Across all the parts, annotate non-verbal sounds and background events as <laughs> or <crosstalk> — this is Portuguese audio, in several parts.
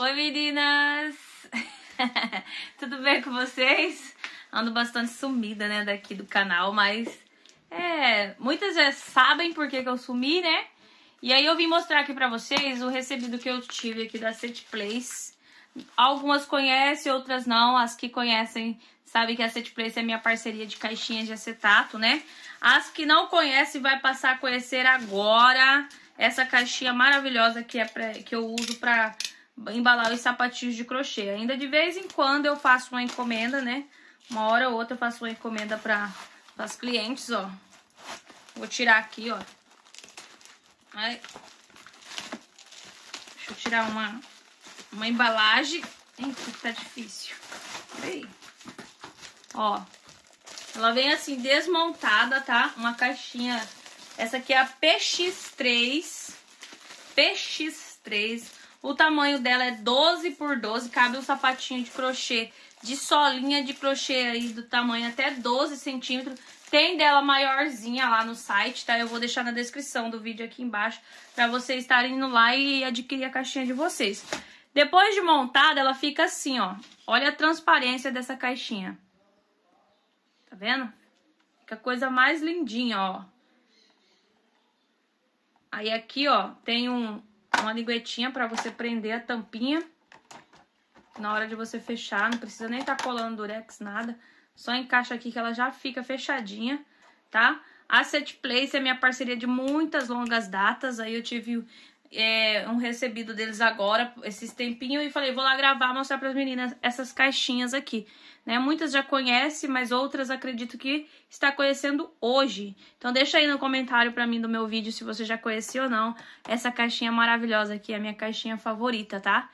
Oi meninas! <laughs> Tudo bem com vocês? Ando bastante sumida, né, daqui do canal, mas é, muitas já sabem por que, que eu sumi, né? E aí eu vim mostrar aqui pra vocês o recebido que eu tive aqui da Set Place. Algumas conhecem, outras não. As que conhecem sabem que a Set Place é minha parceria de caixinhas de acetato, né? As que não conhecem vai passar a conhecer agora essa caixinha maravilhosa que, é pra, que eu uso pra embalar os sapatinhos de crochê. Ainda de vez em quando eu faço uma encomenda, né? Uma hora ou outra eu faço uma encomenda para as clientes, ó. Vou tirar aqui, ó. Aí. Deixa eu tirar uma, uma embalagem. que tá difícil. Peraí. Ó. Ela vem assim desmontada, tá? Uma caixinha. Essa aqui é a PX3. PX3 o tamanho dela é 12 por 12, cabe um sapatinho de crochê, de solinha de crochê aí do tamanho até 12 centímetros. Tem dela maiorzinha lá no site, tá? Eu vou deixar na descrição do vídeo aqui embaixo pra vocês estarem indo lá e adquirir a caixinha de vocês. Depois de montada, ela fica assim, ó. Olha a transparência dessa caixinha. Tá vendo? Fica a coisa mais lindinha, ó. Aí aqui, ó, tem um, uma linguetinha para você prender a tampinha na hora de você fechar. Não precisa nem estar tá colando durex, nada. Só encaixa aqui que ela já fica fechadinha, tá? A Set Place é minha parceria de muitas longas datas. Aí eu tive é, um recebido deles agora, esses tempinhos, e falei, vou lá gravar, mostrar para as meninas essas caixinhas aqui. Né? Muitas já conhecem, mas outras acredito que está conhecendo hoje. Então deixa aí no comentário para mim do meu vídeo se você já conhecia ou não essa caixinha maravilhosa aqui, a minha caixinha favorita, tá?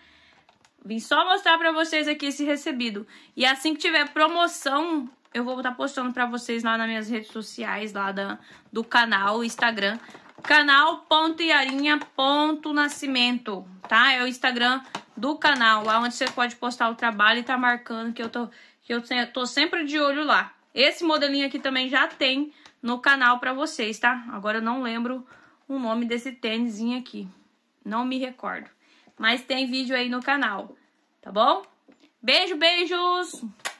Vim só mostrar para vocês aqui esse recebido. E assim que tiver promoção, eu vou estar tá postando para vocês lá nas minhas redes sociais, lá da, do canal, Instagram, canal.iarinha.nascimento, tá? É o Instagram do canal, lá onde você pode postar o trabalho e tá marcando que eu tô que eu tô sempre de olho lá. Esse modelinho aqui também já tem no canal para vocês, tá? Agora eu não lembro o nome desse tênis aqui. Não me recordo. Mas tem vídeo aí no canal, tá bom? Beijo, beijos!